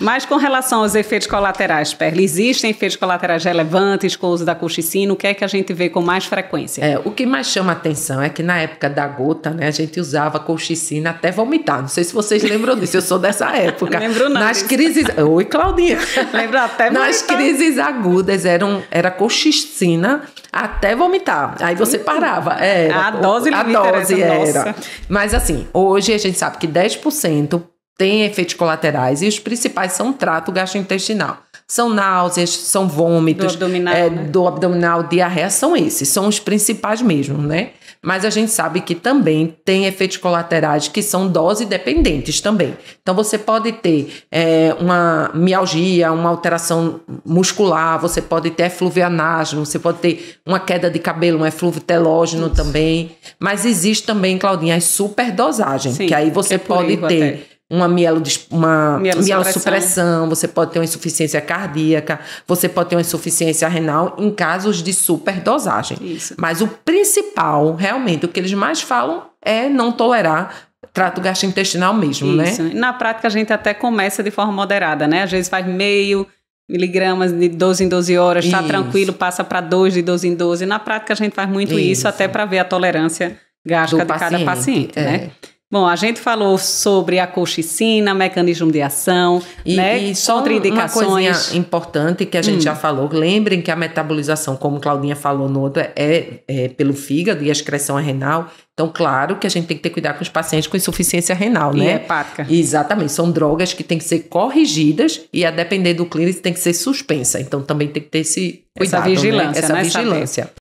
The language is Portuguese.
Mas com relação aos efeitos colaterais, Perla, existem efeitos colaterais relevantes com o uso da colchicina? O que é que a gente vê com mais frequência? É, o que mais chama atenção é que na época da gota, né, a gente usava colchicina até vomitar. Não sei se vocês lembram disso, eu sou dessa época. Lembro não. Nas disso. crises... Oi, Claudinha. Lembro até vomitar. Nas crises agudas eram, era colchicina até vomitar. Aí você uh! parava. Era, a dose A dose era. Mas assim, hoje a gente sabe que 10% têm efeitos colaterais e os principais são trato gastrointestinal. São náuseas, são vômitos, do abdominal, é, né? do abdominal, diarreia, são esses, são os principais mesmo, né? Mas a gente sabe que também tem efeitos colaterais que são dose dependentes também. Então você pode ter é, uma mialgia, uma alteração muscular, você pode ter efluvianágeno, você pode ter uma queda de cabelo, um efluvio telógeno Isso. também. Mas existe também, Claudinha, as superdosagens, que aí você é pode ter uma, mielo, uma você pode ter uma insuficiência cardíaca, você pode ter uma insuficiência renal em casos de superdosagem. Isso. Mas o principal, realmente, o que eles mais falam é não tolerar trato gastrointestinal mesmo, né? Isso. né? Na prática, a gente até começa de forma moderada, né? Às vezes faz meio miligramas de 12 em 12 horas, está tranquilo, passa para 2 de 12 em 12. Na prática, a gente faz muito isso, isso até para ver a tolerância gástrica de paciente, cada paciente, né? é. né? Bom, a gente falou sobre a colchicina, mecanismo de ação, e, né? E só contraindicações. Uma coisinha importante que a gente hum. já falou. Lembrem que a metabolização, como Claudinha falou no outro, é, é pelo fígado e a excreção é renal. Então, claro que a gente tem que ter cuidado com os pacientes com insuficiência renal, né? E hepática. Exatamente. São drogas que têm que ser corrigidas e, a depender do clínico, tem que ser suspensa. Então, também tem que ter esse cuidado, Essa né? vigilância, né? Essa né? vigilância.